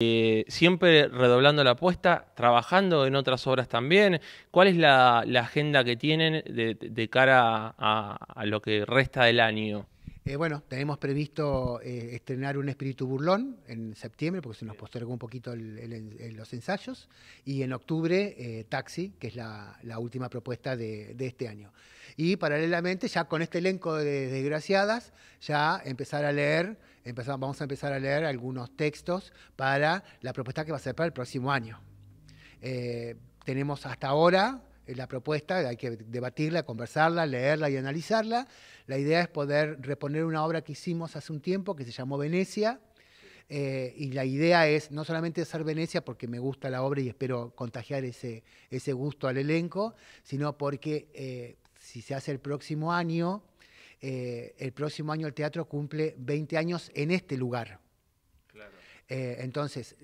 Eh, siempre redoblando la apuesta, trabajando en otras obras también. ¿Cuál es la, agenda que tienen de, cara a, lo que resta del año? Eh, bueno, tenemos previsto eh, estrenar Un Espíritu Burlón en septiembre, porque se nos postergó un poquito los ensayos, y en octubre eh, Taxi, que es la, última propuesta de, este año. Y paralelamente, ya con este elenco de desgraciadas, ya empezar a leer, vamos a empezar a leer algunos textos para la propuesta que va a ser para el próximo año. tenemos hasta ahora la propuesta, hay que debatirla, conversarla, leerla y analizarla, la idea es poder reponer una obra que hicimos hace un tiempo que se llamó Venecia. Eh, y la idea es no solamente hacer Venecia porque me gusta la obra y espero contagiar ese, ese gusto al elenco, sino porque eh, si se hace el próximo año, eh, el próximo año el teatro cumple 20 años en este lugar. entonces,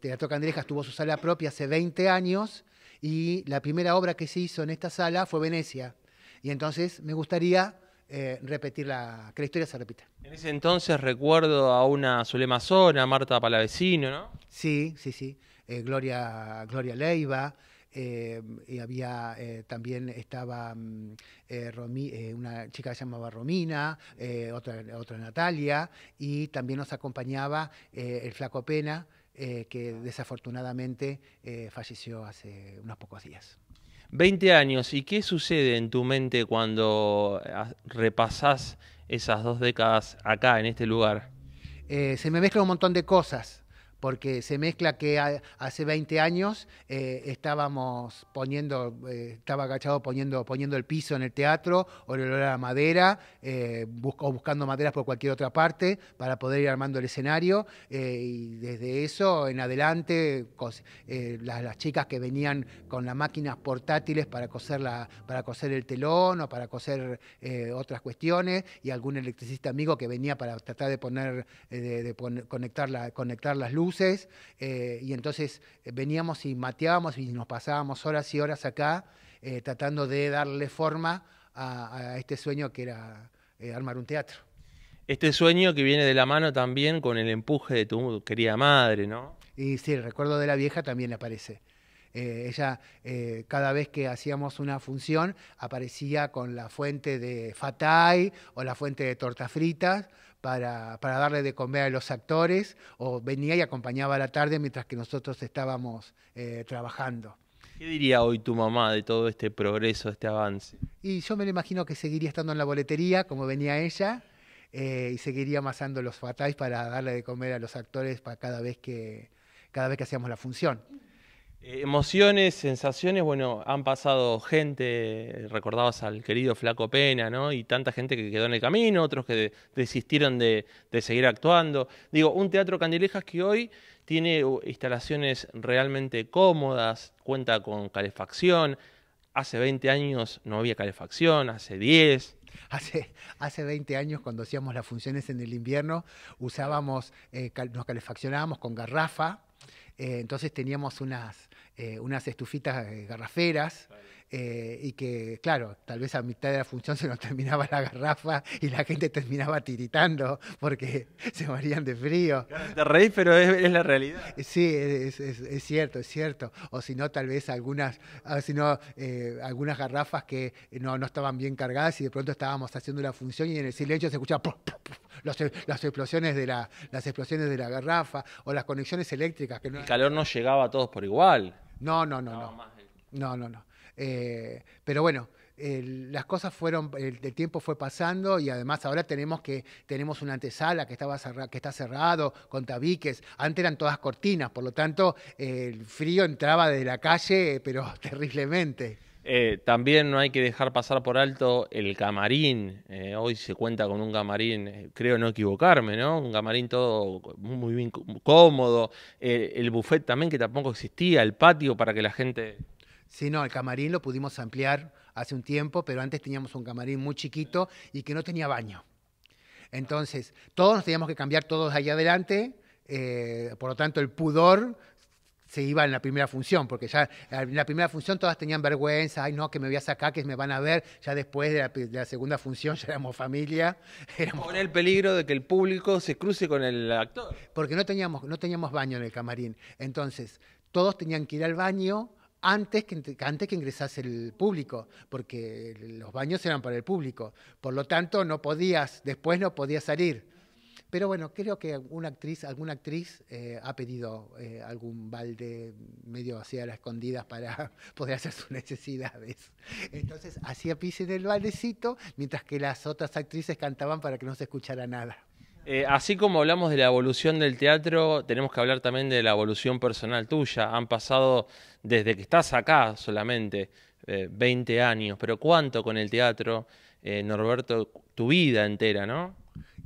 Teatro Candrejas tuvo su sala propia hace 20 años y la primera obra que se hizo en esta sala fue Venecia. Y entonces me gustaría eh, repetir la, que la historia se repita. En ese entonces recuerdo a una Zulema Zona, Marta Palavecino, ¿no? Sí, sí, sí. Eh, Gloria, Gloria Leiva. Eh, y había también estaba mm, una chica que se llamaba Romina, otra, otra Natalia, y también nos acompañaba el flaco Pena, que desafortunadamente falleció hace unos pocos días. 20 años, ¿y qué sucede en tu mente cuando eh, repasás esas dos décadas acá, en este lugar? Eh, se me mezclan un montón de cosas porque se mezcla que hace 20 años eh, estábamos poniendo, eh, estaba agachado poniendo, poniendo el piso en el teatro, o el olor a la madera, eh, o buscando maderas por cualquier otra parte para poder ir armando el escenario. y desde eso en adelante, las, chicas que venían con las máquinas portátiles para coser, la, para coser el telón o para coser otras cuestiones, y algún electricista amigo que venía para tratar de poner, de, conectar las luces eh, y entonces eh, veníamos y mateábamos y nos pasábamos horas y horas acá eh, tratando de darle forma a, este sueño que era armar un teatro. Este sueño que viene de la mano también con el empuje de tu querida madre, ¿no? Y sí, el recuerdo de la vieja también aparece. Eh, ella, eh, cada vez que hacíamos una función, aparecía con la fuente de fatay o la fuente de tortas fritas para, para, darle de comer a los actores, o venía y acompañaba a la tarde mientras que nosotros estábamos eh, trabajando. ¿Qué diría hoy tu mamá de todo este progreso, este avance? Y yo me lo imagino que seguiría estando en la boletería como venía ella y seguiría amasando los fatais para darle de comer a los actores para cada vez que cada vez que hacíamos la función. Eh, emociones, sensaciones, bueno, han pasado gente, recordabas al querido Flaco Pena, ¿no? Y tanta gente que quedó en el camino, otros que desistieron de, seguir actuando. Digo, un teatro Candilejas que hoy tiene uh, instalaciones realmente cómodas, cuenta con calefacción. Hace 20 años no había calefacción, hace 10. Hace, hace 20 años, cuando hacíamos las funciones en el invierno, usábamos, eh, nos calefaccionábamos con garrafa eh, entonces teníamos unas, eh, unas estufitas eh, garraferas. Eh, y que, claro, tal vez a mitad de la función se nos terminaba la garrafa y la gente terminaba tiritando porque se morían de frío. de te pero es, la realidad. Eh, sí, es, cierto, es cierto. O si no, tal vez algunas, ah, eh, algunas garrafas que no, no estaban bien cargadas y de pronto estábamos haciendo la función y en el silencio se escuchaba las explosiones de la, las explosiones de la garrafa o las conexiones eléctricas que no... El calor no llegaba a todos por igual. no, no. No, no, no. no. Eh, pero bueno, las cosas fueron, el, tiempo fue pasando y además ahora tenemos que tenemos una antesala que, estaba que está cerrado con tabiques. Antes eran todas cortinas, por lo tanto el frío entraba desde la calle, pero terriblemente. Eh, también no hay que dejar pasar por alto el camarín. Eh, hoy se cuenta con un camarín, creo no equivocarme, ¿no? Un camarín todo muy bien cómodo. el buffet también que tampoco existía, el patio para que la gente Sí, no, el camarín lo pudimos ampliar hace un tiempo, pero antes teníamos un camarín muy chiquito y que no tenía baño. Entonces, todos nos teníamos que cambiar todos ahí adelante, eh, por lo tanto, el pudor se iba en la primera función, porque ya en la primera función todas tenían vergüenza, ay no, que me voy a sacar, que me van a ver, ya después de la, segunda función ya éramos familia. Con el peligro de que el público se cruce con el actor. Porque no teníamos, no teníamos baño en el camarín, entonces todos tenían que ir al baño, antes que, antes que ingresase el público, porque los baños eran para el público. Por lo tanto, no podías, después no podías salir. Pero bueno, creo que alguna actriz, alguna actriz eh, ha pedido eh, algún balde medio así a las escondidas para poder hacer sus necesidades. Entonces hacía pis en el baldecito, mientras que las otras actrices cantaban para que no se escuchara nada. Eh, así como hablamos de la evolución del teatro, tenemos que hablar también de la evolución personal tuya. Han pasado desde que estás acá solamente 20 eh, años, pero ¿cuánto con el teatro, eh, Norberto? Tu vida entera, ¿no?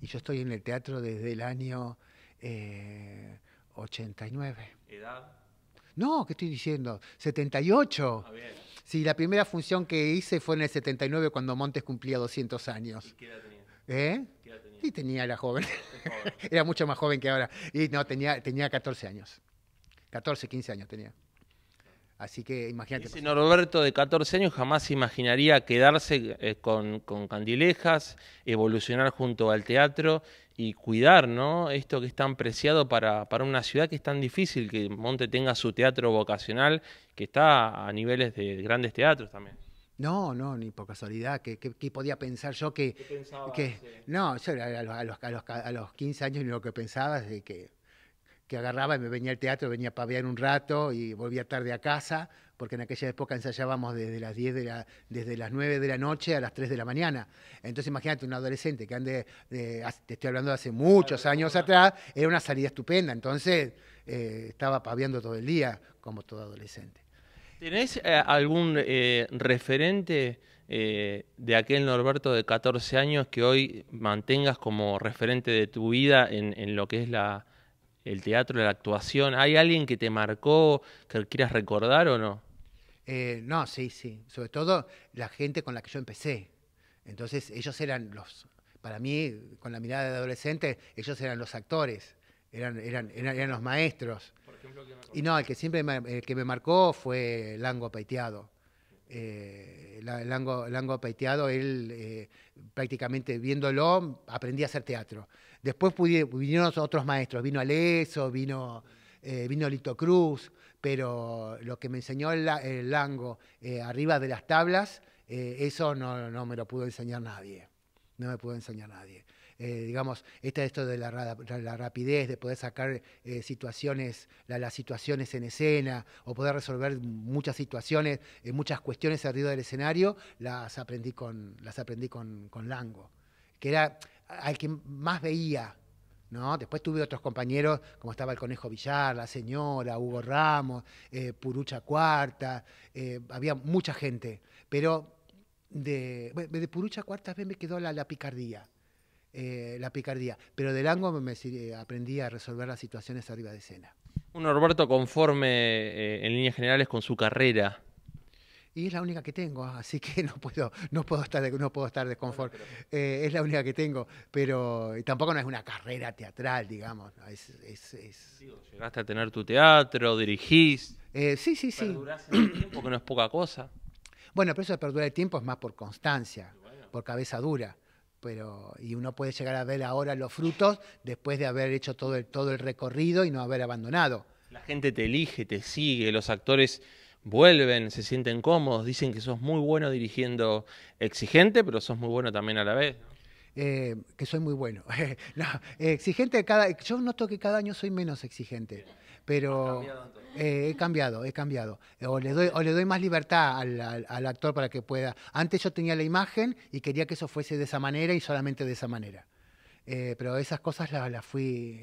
Y yo estoy en el teatro desde el año 89. ¿Edad? No, ¿qué estoy diciendo? 78. Ah, bien. Sí, la primera función que hice fue en el 79 cuando Montes cumplía 200 años. ¿Y qué edad tenías? ¿Eh? tenía la joven? Era mucho más joven que ahora. Y no, tenía, tenía 14 años. 14, 15 años tenía. Así que imagínate. Si Norberto de 14 años jamás imaginaría quedarse eh, con, Candilejas, evolucionar junto al teatro y cuidar ¿no? esto que es tan preciado para, una ciudad que es tan difícil que Monte tenga su teatro vocacional, que está a niveles de grandes teatros también. No, no, ni por casualidad. que qué, podía pensar yo que... ¿Qué que No, yo a los, a, 15 años lo que pensaba es que, que agarraba y me venía al teatro, venía a pavear un rato y volvía tarde a casa, porque en aquella época ensayábamos desde las 10 de la, desde las 9 de la noche a las 3 de la mañana. Entonces imagínate un adolescente que ande, te estoy hablando de hace muchos años atrás, era una salida estupenda, entonces eh, estaba paveando todo el día como todo adolescente. ¿Tenés eh, algún eh, referente eh, de aquel Norberto de 14 años que hoy mantengas como referente de tu vida en, lo que es el teatro, la actuación? ¿Hay alguien que te marcó, que quieras recordar o no? no, sí, sí. Sobre todo la gente con la que yo empecé. Entonces ellos eran los, para mí, con la mirada de adolescente, ellos eran los actores, eran los maestros y no, el que siempre me, el que me marcó fue Lango Peiteado. Eh, Lango, Lango Peiteado, él eh, prácticamente viéndolo aprendí a hacer teatro. Después vinieron otros maestros, vino Aleso, vino, eh, vino Lito Cruz, pero lo que me enseñó el Lango eh, arriba de las tablas, eso no, no me lo pudo enseñar nadie. No me pudo enseñar nadie. Eh, digamos, esta, esto de la, rapidez, de poder sacar eh, situaciones, las situaciones en escena, o poder resolver muchas situaciones, eh, muchas cuestiones arriba del escenario, las aprendí con, las aprendí con, Lango, que era al que más veía Después tuve otros compañeros, como estaba el Conejo Villar, la señora, Hugo Ramos, Purucha Cuarta, había mucha gente, pero de, Purucha Cuarta me quedó la picardía. Eh, la picardía. Pero de Lango me eh, aprendí a resolver las situaciones arriba de escena. Un Roberto conforme eh, en líneas generales con su carrera. Y es la única que tengo, así que no puedo, no puedo estar, de, no puedo estar es la única que tengo, pero tampoco no es una carrera teatral, digamos. es, Llegaste a tener tu teatro, dirigís. sí, sí, sí. que no es poca cosa. Bueno, pero eso de perdurar el tiempo es más por constancia, por cabeza dura pero y uno puede llegar a ver ahora los frutos después de haber hecho todo el, todo el recorrido y no haber abandonado. La gente te elige, te sigue, los actores vuelven, se sienten cómodos, dicen que sos muy bueno dirigiendo exigente, pero sos muy bueno también a la vez. Eh, que soy muy bueno. Eh, exigente cada, yo noto que cada año soy menos exigente, pero eh, he cambiado, he cambiado. O le doy, o le doy más libertad al, actor para que pueda. Antes yo tenía la imagen y quería que eso fuese de esa manera y solamente de esa manera. pero esas cosas las la fui,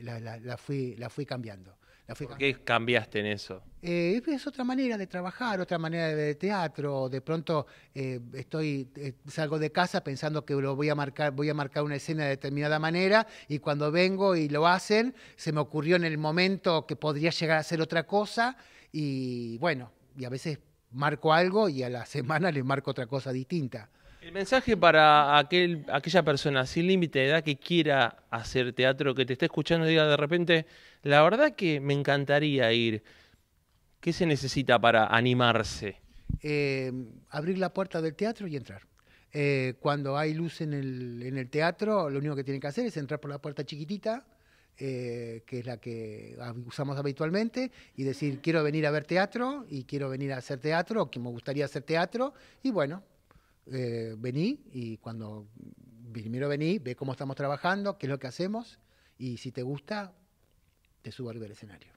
fui, la fui cambiando. ¿Por qué cambiaste en eso? Eh, es otra manera de trabajar, otra manera de, teatro. De pronto eh, estoy eh, salgo de casa pensando que voy a marcar, voy a marcar una escena de determinada manera y cuando vengo y lo hacen, se me ocurrió en el momento que podría llegar a ser otra cosa y bueno, y a veces marco algo y a la semana le marco otra cosa distinta. El mensaje para aquel, aquella persona sin límite de edad que quiera hacer teatro, que te esté escuchando y diga de repente, la verdad que me encantaría ir. ¿Qué se necesita para animarse? Eh, abrir la puerta del teatro y entrar. Eh, cuando hay luz en el, en el, teatro, lo único que tienen que hacer es entrar por la puerta chiquitita, eh, que es la que usamos habitualmente, y decir, quiero venir a ver teatro y quiero venir a hacer teatro, o que me gustaría hacer teatro, y bueno, eh, vení y cuando primero vení, ve cómo estamos trabajando, qué es lo que hacemos y si te gusta, te subo al escenario.